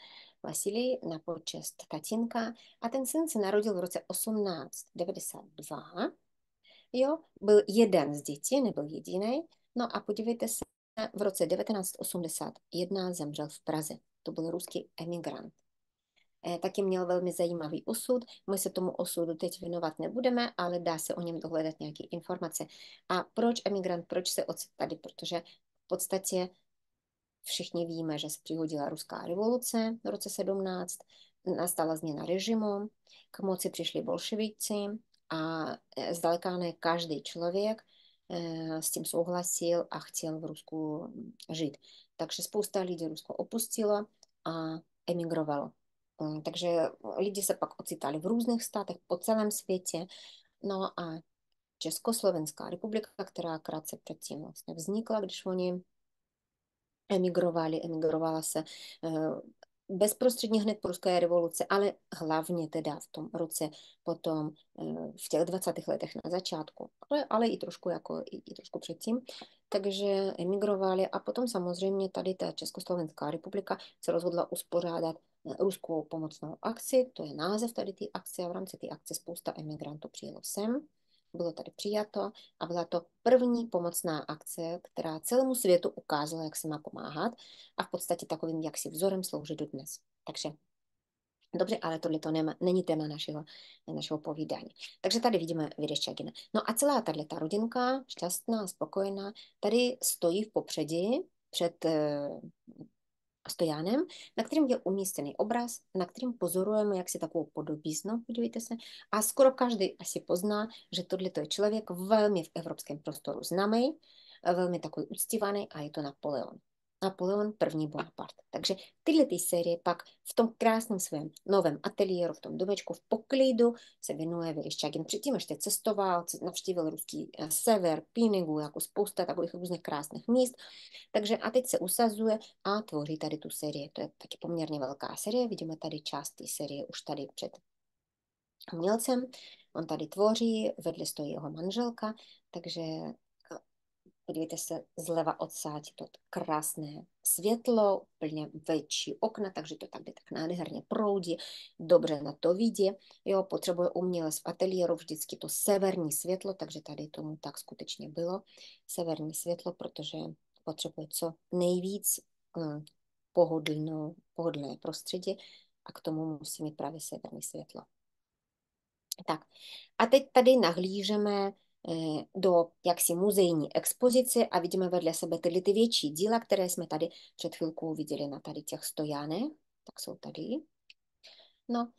Vasilij na počest tatínka. A ten syn se narodil v roce 1892. Jo, byl jeden z dětí, nebyl jediný. No a podívejte se, v roce 1981 zemřel v Praze. To byl ruský emigrant. Eh, taky měl velmi zajímavý osud. My se tomu osudu teď věnovat nebudeme, ale dá se o něm dohledat nějaké informace. A proč emigrant, proč se ocit tady? Protože v podstatě všichni víme, že se přihodila ruská revoluce v roce 17, nastala změna režimu, k moci přišli bolševici a eh, zdaleka ne každý člověk s tím souhlasil a chtěl v Rusku žít, Takže spousta lidí Rusko opustilo a emigrovalo. Takže lidi se pak ocitali v různých státech po celém světě. No a Československá republika, která krátce předtím vlastně vznikla, když oni emigrovali, emigrovala se bezprostředně hned po ruské revoluce, ale hlavně teda v tom roce potom eh, v těch 20. letech na začátku, ale, ale i trošku jako i, i trošku předtím. Takže emigrovali a potom samozřejmě tady ta Československá republika se rozhodla uspořádat eh, ruskou pomocnou akci, to je název tady té akce a v rámci té akce spousta emigrantů přijelo sem bylo tady přijato a byla to první pomocná akce, která celému světu ukázala, jak se má pomáhat a v podstatě takovým jaksi vzorem slouží do dnes. Takže Dobře, ale tohle to nema, není téma našeho, našeho povídání. Takže tady vidíme Věreščagina. No a celá tady ta rodinka, šťastná, spokojená, tady stojí v popředí před eh, stojánem, na kterém je umístěný obraz, na kterém pozorujeme jaksi takovou podobíznu, podívejte se. A skoro každý asi pozná, že tohle je člověk velmi v evropském prostoru známý, velmi takový uctívaný a je to Napoleon. Napoleon první Bonaparte. Takže tyhle ty série pak v tom krásném svém novém ateliéru, v tom domečku v poklidu se věnuje Viliščagin. Předtím ještě cestoval, navštívil ruský eh, sever, Píningu, jako spousta takových různých krásných míst. Takže a teď se usazuje a tvoří tady tu série, To je taky poměrně velká série. Vidíme tady část té série už tady před umělcem. On tady tvoří, vedle stojí jeho manželka, takže Podívejte se zleva od sáti, to krásné světlo, úplně větší okna, takže to tak jde tak nádherně proudí, dobře na to vidí. Jo, potřebuje umělec v ateliéru vždycky to severní světlo, takže tady tomu tak skutečně bylo. Severní světlo, protože potřebuje co nejvíc hm, pohodlnou, pohodlné prostředí a k tomu musí mít právě severní světlo. Tak a teď tady nahlížeme Eh, do jaksi muzejní expozice a vidíme vedle sebe tyhle ty větší díla, které jsme tady před chvilkou viděli na tady těch stojáne, tak jsou tady. No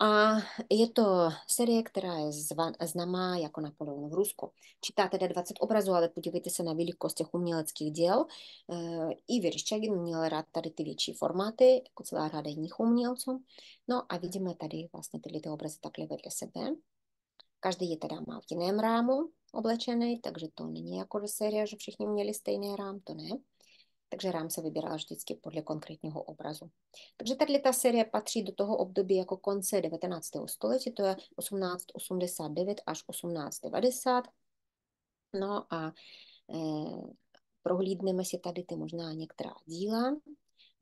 a je to série, která je zvan, známá jako Napoleon v Rusku. Čítá teda 20 obrazů, ale podívejte se na velikost těch uměleckých děl. Eh, I Verščagin měl rád tady ty větší formáty, jako celá řada jiných umělců. No a vidíme tady vlastně tyhle ty obrazy takhle vedle sebe. Každý je teda má v jiném rámu oblečený, takže to není jako série, že všichni měli stejný rám, to ne. Takže rám se vybíral vždycky podle konkrétního obrazu. Takže tady ta série patří do toho období jako konce 19. století, to je 1889 až 1890. No a eh, prohlídneme si tady ty možná některá díla,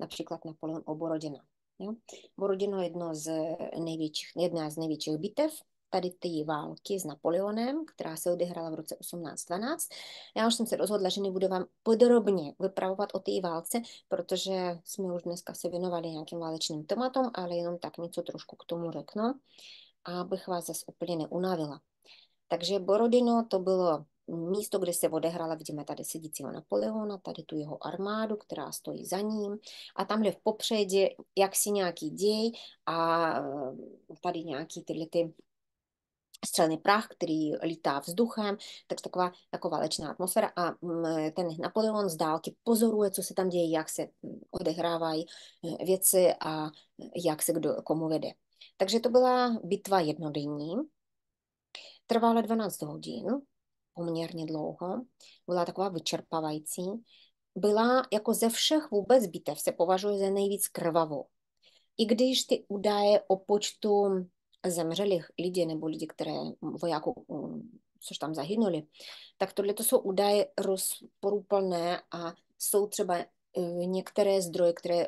například Napoleon Oborodina. Jo? Borodino je jedno z největších, jedna z největších bitev tady té války s Napoleonem, která se odehrála v roce 1812. Já už jsem se rozhodla, že nebudu vám podrobně vypravovat o té válce, protože jsme už dneska se věnovali nějakým válečným tématům, ale jenom tak něco trošku k tomu řeknu, abych vás zase úplně neunavila. Takže Borodino to bylo místo, kde se odehrála, vidíme tady sedícího Napoleona, tady tu jeho armádu, která stojí za ním a tam jde v popředě jaksi nějaký děj a eh, tady nějaký tyhle ty střelný prach, který lítá vzduchem, takže taková, taková válečná atmosféra a mm, ten Napoleon z dálky pozoruje, co se tam děje, jak se mm, odehrávají eh, věci a eh, jak se kdo komu vede. Takže to byla bitva jednodenní, trvala 12 hodin, poměrně dlouho, byla taková vyčerpávající, byla jako ze všech vůbec bitev se považuje za nejvíc krvavou. I když ty údaje o počtu zemřelých lidí nebo lidí, které vojáků, což tam zahynuli, tak tohle to jsou údaje rozporuplné a jsou třeba některé zdroje, které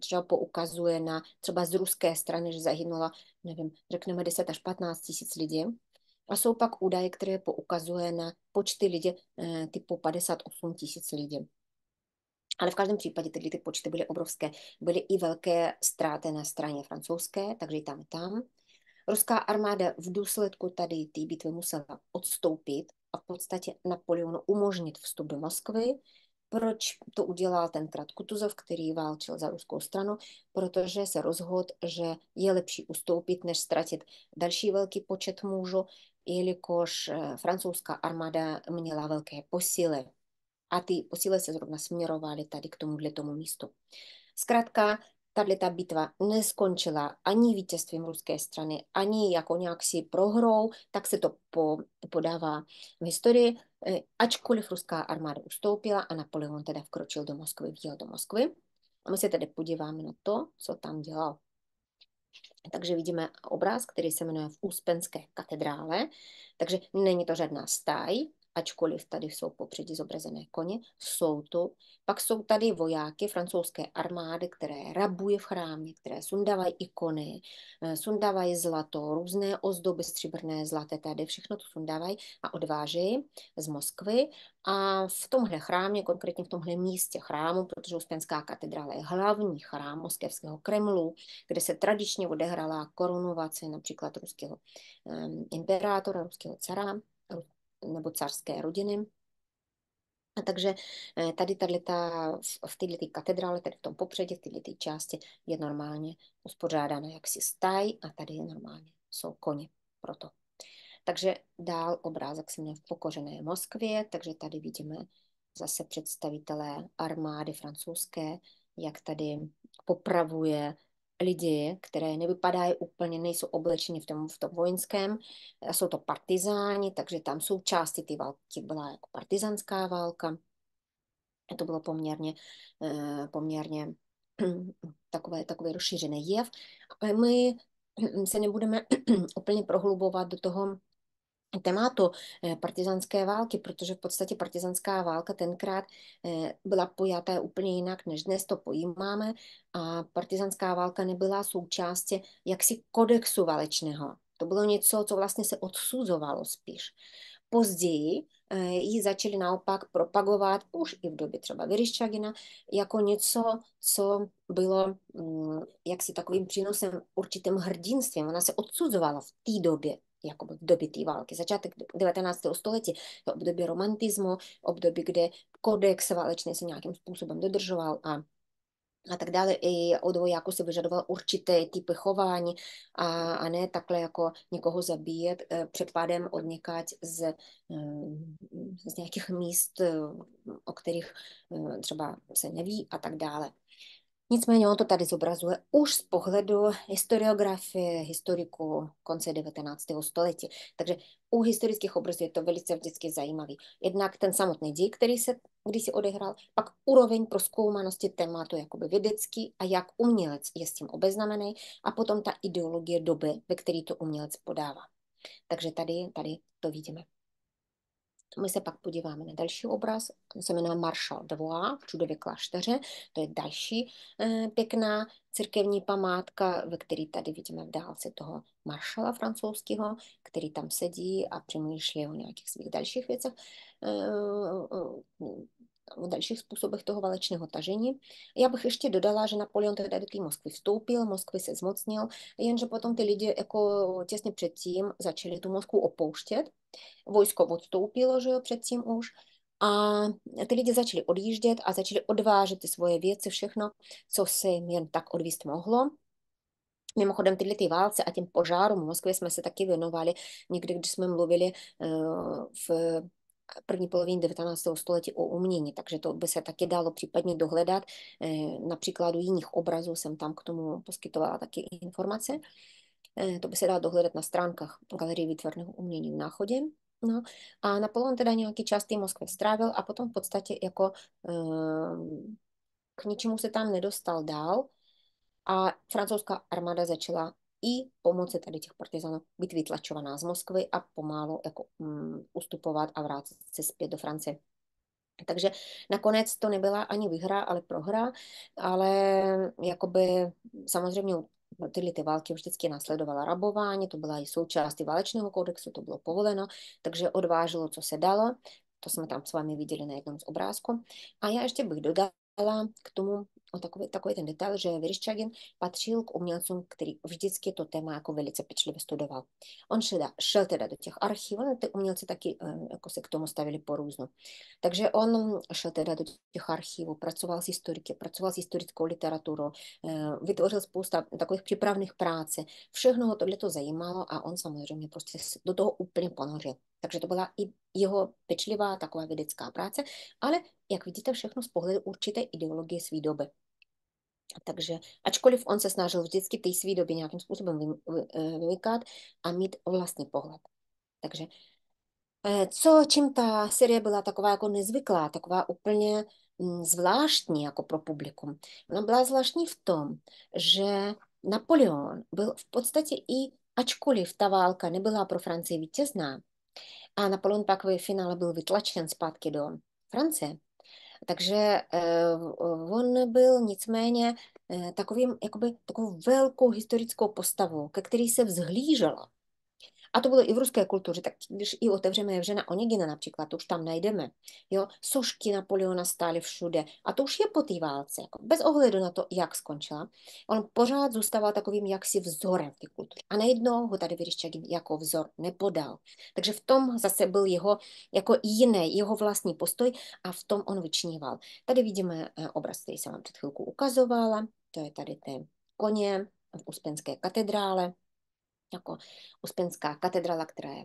třeba poukazuje na třeba z ruské strany, že zahynula, nevím, řekneme 10 až 15 tisíc lidí. A jsou pak údaje, které poukazuje na počty lidí typu 58 tisíc lidí. Ale v každém případě tedy ty počty byly obrovské. Byly i velké ztráty na straně francouzské, takže i tam, i tam. Ruská armáda v důsledku tady té bitvy musela odstoupit a v podstatě Napoleonu umožnit vstup do Moskvy. Proč to udělal tenkrát Kutuzov, který válčil za ruskou stranu? Protože se rozhodl, že je lepší ustoupit, než ztratit další velký počet mužů, jelikož eh, francouzská armáda měla velké posily. A ty posily se zrovna směrovaly tady k tomuhle tomu místu. Zkrátka, tato bitva neskončila ani vítězstvím ruské strany, ani jako si prohrou, tak se to po, podává v historii, e, ačkoliv ruská armáda ustoupila a Napoleon teda vkročil do Moskvy, vjel do Moskvy. A my se tedy podíváme na to, co tam dělal. Takže vidíme obraz, který se jmenuje v Úspenské katedrále. Takže není to žádná stáj, ačkoliv tady jsou popředí zobrazené koně, jsou to. Pak jsou tady vojáky francouzské armády, které rabuje v chrámě, které sundávají ikony, eh, sundávají zlato, různé ozdoby stříbrné, zlaté tady, všechno to sundávají a odvážejí z Moskvy. A v tomhle chrámě, konkrétně v tomhle místě chrámu, protože Uspenská katedrála je hlavní chrám moskevského Kremlu, kde se tradičně odehrála korunovace například ruského um, imperátora, ruského cara, nebo carské rodiny. A takže e, tady ta v této katedrále, tady v tom popředě, v této části je normálně uspořádána jaksi staj a tady normálně jsou koně proto. Takže dál obrázek se měl v pokořené Moskvě, takže tady vidíme zase představitelé armády francouzské, jak tady popravuje lidi, které nevypadají úplně, nejsou oblečeni v tom, v tom vojenském, jsou to partizáni, takže tam jsou části ty války, byla jako partizánská válka, to bylo poměrně, eh, poměrně takové, takové rozšířený jev. Ale my se nebudeme úplně prohlubovat do toho tématu eh, partizanské války, protože v podstatě partizanská válka tenkrát eh, byla pojatá úplně jinak, než dnes to pojímáme a partizanská válka nebyla součástí jaksi kodexu válečného. To bylo něco, co vlastně se odsuzovalo spíš. Později eh, ji začali naopak propagovat už i v době třeba Vyryščagina jako něco, co bylo mm, jaksi takovým přínosem určitým hrdinstvím. Ona se odsuzovala v té době jakoby v době té války. Začátek 19. století je období romantismu, období, kde kodex válečný se nějakým způsobem dodržoval a a tak dále. I od vojáků se vyžadoval určité typy chování a, a ne takhle jako někoho zabíjet, e, před pádem odnikat z, e, z nějakých míst, e, o kterých třeba se neví a tak dále. Nicméně on to tady zobrazuje už z pohledu historiografie, historiku konce 19. století. Takže u historických obrazů je to velice vždycky zajímavý. Jednak ten samotný dík, který se si odehrál, pak úroveň proskoumanosti tématu jakoby vědecký a jak umělec je s tím obeznamený a potom ta ideologie doby, ve který to umělec podává. Takže tady, tady to vidíme. My se pak podíváme na další obraz, on se jmenuje Marshal Dvoa v Čudově klášteře. To je další eh, pěkná církevní památka, ve které tady vidíme v dálce toho maršala francouzského, který tam sedí a přemýšlí o nějakých svých dalších věcech. Eh, eh, eh v dalších způsobech toho válečného tažení. Já bych ještě dodala, že Napoleon tehdy do té Moskvy vstoupil, Moskvy se zmocnil, jenže potom ty lidi jako těsně předtím začali tu Moskvu opouštět. Vojsko odstoupilo, že jo, předtím už. A ty lidi začali odjíždět a začali odvážet ty svoje věci, všechno, co se jim jen tak odvíst mohlo. Mimochodem tyhle ty válce a těm požárům v Moskvě jsme se taky věnovali někdy, když jsme mluvili eh, v první polovině 19. století o umění, takže to by se taky dalo případně dohledat. Eh, na příkladu jiných obrazů jsem tam k tomu poskytovala taky informace. Eh, to by se dalo dohledat na stránkách Galerie výtvarného umění v Náchodě. No, a Napoleon teda nějaký čas tý Moskvě strávil a potom v podstatě jako ehm, k ničemu se tam nedostal dál a francouzská armáda začala i pomoci tady těch partizanů být vytlačovaná z Moskvy a pomalu jako um, ustupovat a vrátit se zpět do Francie. Takže nakonec to nebyla ani vyhra, ale prohra, ale jakoby samozřejmě tyhle ty války vždycky následovala rabování, to byla i součást i válečného kodexu, to bylo povoleno, takže odvážilo, co se dalo, to jsme tam s vámi viděli na jednom z obrázků. A já ještě bych dodala k tomu o no, takový, takový ten detail, že Vereščagin patřil k umělcům, který vždycky to téma jako velice pečlivě studoval. On šel, šel teda do těch archivů, ty umělci taky eh, jako se k tomu stavili porůzno. Takže on šel teda do těch archivů, pracoval s historiky, pracoval s historickou literaturou, eh, vytvořil spousta takových připravných práce. Všechno ho tohle to zajímalo a on samozřejmě prostě do toho úplně ponořil. Takže to byla i jeho pečlivá taková vědecká práce, ale jak vidíte všechno z pohledu určité ideologie své doby. Takže, ačkoliv on se snažil vždycky té své době nějakým způsobem eh, vymykat a mít vlastní pohled. Takže eh, co, čím ta série byla taková jako nezvyklá, taková úplně hm, zvláštní jako pro publikum? Ona byla zvláštní v tom, že Napoleon byl v podstatě i, ačkoliv ta válka nebyla pro Francii vítězná, a Napoleon pak ve finále byl vytlačen zpátky do Francie, takže eh, on byl nicméně eh, takovým, jakoby, takovou velkou historickou postavou, ke který se vzhlíželo a to bylo i v ruské kultuře, tak když i otevřeme Evžena Onegina například, to už tam najdeme. Jo? Sošky Napoleona stály všude. A to už je po té válce, jako bez ohledu na to, jak skončila. On pořád zůstával takovým jaksi vzorem v té kultuře. A najednou ho tady Vyryščagin jako vzor nepodal. Takže v tom zase byl jeho jako jiný, jeho vlastní postoj a v tom on vyčníval. Tady vidíme eh, obraz, který jsem vám před chvilku ukazovala, to je tady ty koně v Uspenské katedrále, jako Uspenská katedrala, která je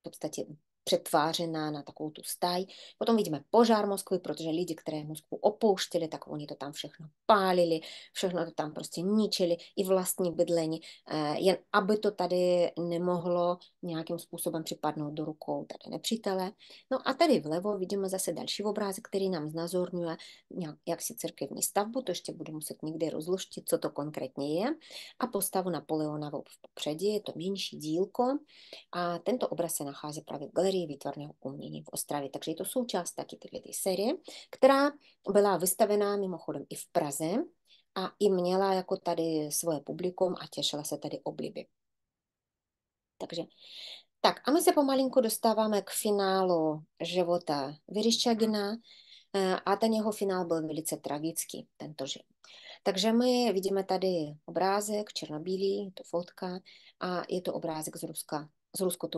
v podstatě přetvářená na takovou tu staj. Potom vidíme požár Moskvy, protože lidi, které Moskvu opouštěli, tak oni to tam všechno pálili, všechno to tam prostě ničili, i vlastní bydlení, eh, jen aby to tady nemohlo nějakým způsobem připadnout do rukou tady nepřítele. No a tady vlevo vidíme zase další obrázek, který nám znázorňuje jaksi církevní stavbu, to ještě budu muset někde rozluštit, co to konkrétně je, a postavu Napoleona v popředí, je to menší dílko a tento obraz se nachází právě v galerii historii výtvarného umění v Ostravě. Takže je to součást taky této série, která byla vystavená mimochodem i v Praze a i měla jako tady svoje publikum a těšila se tady obliby. Takže tak a my se pomalinku dostáváme k finálu života Vyryščagina eh, a ten jeho finál byl velice tragický, tentože. Takže my vidíme tady obrázek černobílý, je to fotka a je to obrázek z Ruska z, rusko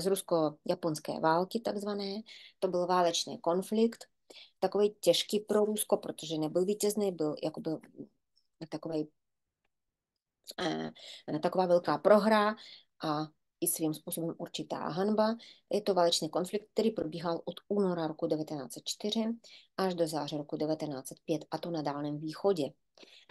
z rusko-japonské války takzvané. To byl válečný konflikt, takový těžký pro Rusko, protože nebyl vítězný, byl jako byl takový, eh, taková velká prohra a i svým způsobem určitá hanba. Je to válečný konflikt, který probíhal od února roku 1904 až do září roku 1905, a to na Dálném východě.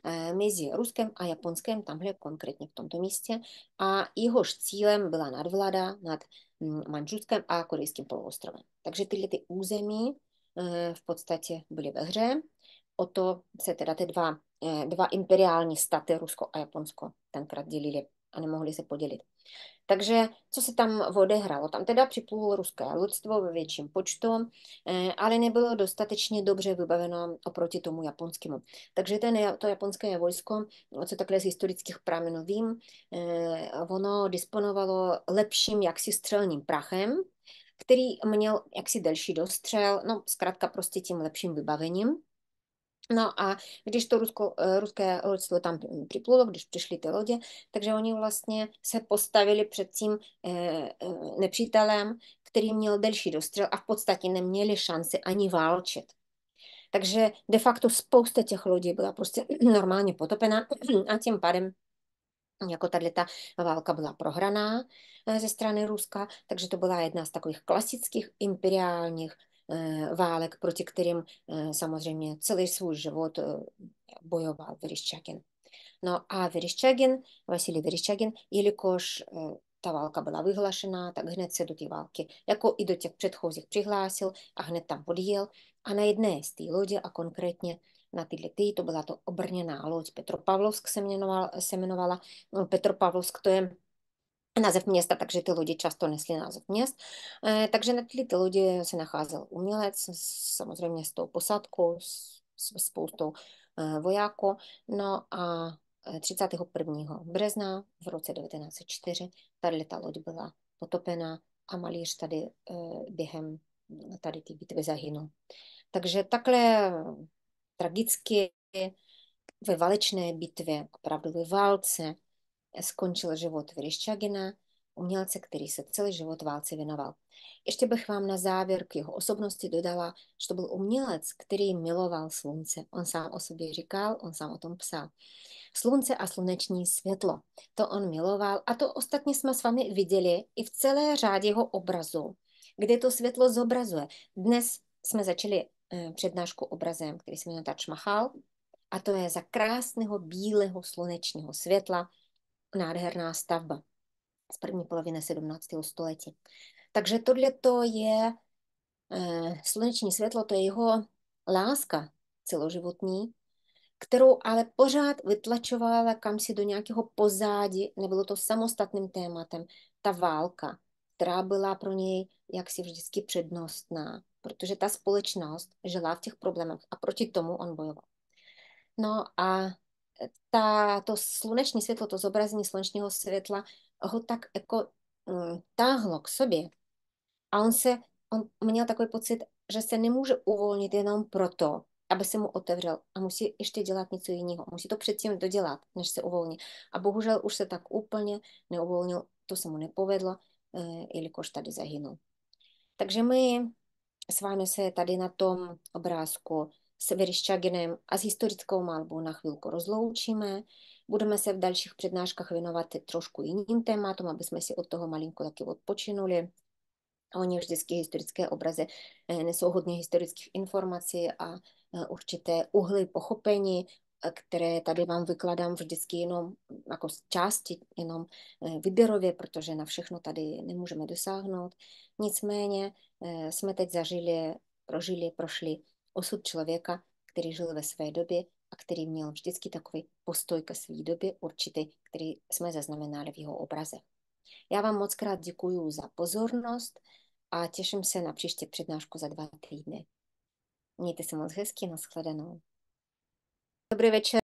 Eh, mezi Ruskem a Japonskem, tamhle konkrétně v tomto místě, a jehož cílem byla nadvláda nad hm, Manžuskem a Korejským poloostrovem. Takže tyhle ty území eh, v podstatě byly ve hře. O to se teda ty dva, eh, dva imperiální staty, Rusko a Japonsko, tenkrát dělili a nemohli se podělit. Takže co se tam odehrálo? Tam teda připlulo ruské lidstvo ve větším počtu, eh, ale nebylo dostatečně dobře vybaveno oproti tomu japonskému. Takže ten, to japonské vojsko, co takhle z historických pramenů vím, eh, ono disponovalo lepším jaksi střelným prachem, který měl jaksi delší dostřel, no zkrátka prostě tím lepším vybavením. No a když to Rusko, eh, ruské lodstvo tam připlulo, když přišly ty lodě, takže oni vlastně se postavili před tím eh, eh, nepřítelem, který měl delší dostřel a v podstatě neměli šanci ani válčit. Takže de facto spousta těch lodí byla prostě normálně potopena a tím pádem jako tady ta válka byla prohraná ze strany Ruska, takže to byla jedna z takových klasických imperiálních Eh, válek, proti kterým eh, samozřejmě celý svůj život eh, bojoval Vereščagin. No a Vereščagin, Vasilij Vereščagin, jelikož ta válka byla vyhlášena, tak hned se do té války, jako i do těch předchozích přihlásil a hned tam odjel. A na jedné z té lodě a konkrétně na tyhle ty, to byla to obrněná loď, Petropavlovsk se jmenovala, se jmenovala. No, Petropavlovsk to je název města, takže ty lodi často nesli název měst. Eh, takže na ty lodi se nacházel umělec, samozřejmě s tou posádkou, s, s spoustou eh, vojáků. No a 31. Eh, března v roce 1904 tady ta loď byla potopena a malíř tady během tady ty bitvy zahynul. Takže takhle tragicky ve válečné bitvě, opravdu ve válce, skončil život Vereščagina, umělce, který se celý život válce věnoval. Ještě bych vám na závěr k jeho osobnosti dodala, že to byl umělec, který miloval slunce. On sám o sobě říkal, on sám o tom psal. Slunce a sluneční světlo, to on miloval a to ostatně jsme s vámi viděli i v celé řádě jeho obrazu, kde to světlo zobrazuje. Dnes jsme začali eh, přednášku obrazem, který se jmenuje Tačmachal, a to je za krásného bílého slunečního světla, nádherná stavba z první poloviny 17. století. Takže tohle to je e, sluneční světlo, to je jeho láska celoživotní, kterou ale pořád vytlačovala kam si do nějakého pozádí, nebylo to samostatným tématem, ta válka, která byla pro něj jaksi vždycky přednostná, protože ta společnost žila v těch problémech a proti tomu on bojoval. No a ta, to sluneční světlo, to zobrazení slunečního světla ho tak jako um, táhlo k sobě. A on se, on měl takový pocit, že se nemůže uvolnit jenom proto, aby se mu otevřel a musí ještě dělat něco jiného. Musí to předtím dodělat, než se uvolní. A bohužel už se tak úplně neuvolnil, to se mu nepovedlo, eh, jelikož tady zahynul. Takže my s vámi se tady na tom obrázku s Veriščaginem a s historickou malbou na chvilku rozloučíme. Budeme se v dalších přednáškách věnovat trošku jiným tématům, aby jsme si od toho malinko taky odpočinuli. Oni vždycky historické obrazy eh, nesou hodně historických informací a eh, určité uhly pochopení, eh, které tady vám vykladám vždycky jenom jako z části, jenom vyběrově, protože na všechno tady nemůžeme dosáhnout. Nicméně jsme teď zažili, prožili, prošli osud člověka, který žil ve své době a který měl vždycky takový postoj ke své době určitý, který jsme zaznamenali v jeho obraze. Já vám moc krát děkuji za pozornost a těším se na příští přednášku za dva týdny. Mějte se moc hezky, nashledanou. Dobrý večer.